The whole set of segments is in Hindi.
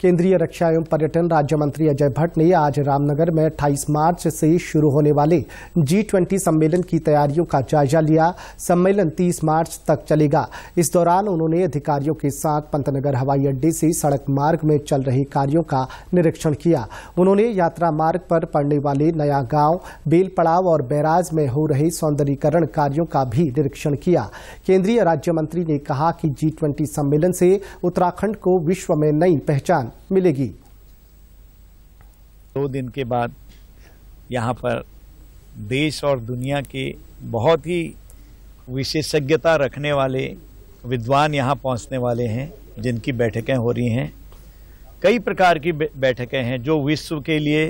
केंद्रीय रक्षा एवं पर्यटन राज्य मंत्री अजय भट्ट ने आज रामनगर में 28 मार्च से शुरू होने वाले जी ट्वेंटी सम्मेलन की तैयारियों का जायजा लिया सम्मेलन 30 मार्च तक चलेगा इस दौरान उन्होंने अधिकारियों के साथ पंतनगर हवाई अड्डे से सड़क मार्ग में चल रहे कार्यों का निरीक्षण किया उन्होंने यात्रा मार्ग पर पड़ने वाले नया गांव बेलपड़ाव और बैराज में हो रहे सौंदर्यीकरण कार्यों का भी निरीक्षण किया केंद्रीय राज्य मंत्री ने कहा कि जी सम्मेलन से उत्तराखंड को विश्व में नई पहचान पहचान मिलेगी दो दिन के बाद यहाँ पर देश और दुनिया के बहुत ही विशेषज्ञता रखने वाले विद्वान यहाँ पहुँचने वाले हैं जिनकी बैठकें हो रही हैं कई प्रकार की बैठकें हैं जो विश्व के लिए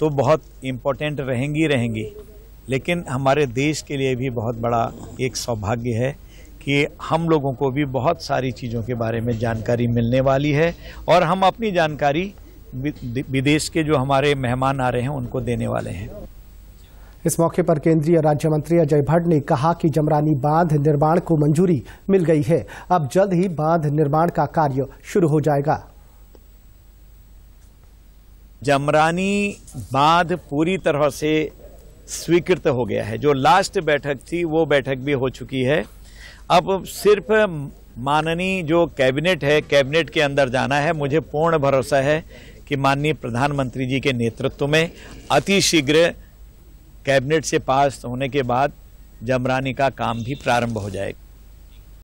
तो बहुत इम्पोर्टेंट रहेंगी रहेंगी लेकिन हमारे देश के लिए भी बहुत बड़ा एक सौभाग्य है कि हम लोगों को भी बहुत सारी चीज़ों के बारे में जानकारी मिलने वाली है और हम अपनी जानकारी विदेश के जो हमारे मेहमान आ रहे हैं उनको देने वाले हैं इस मौके पर केंद्रीय राज्य मंत्री अजय भट्ट ने कहा कि जमरानी बांध निर्माण को मंजूरी मिल गई है अब जल्द ही बांध निर्माण का कार्य शुरू हो जाएगा जमरानी बांध पूरी तरह से स्वीकृत हो गया है जो लास्ट बैठक थी वो बैठक भी हो चुकी है अब सिर्फ माननीय जो कैबिनेट है कैबिनेट के अंदर जाना है मुझे पूर्ण भरोसा है कि माननीय प्रधानमंत्री जी के नेतृत्व में अति शीघ्र कैबिनेट से पास होने के बाद जमरानी का काम भी प्रारंभ हो जाएगा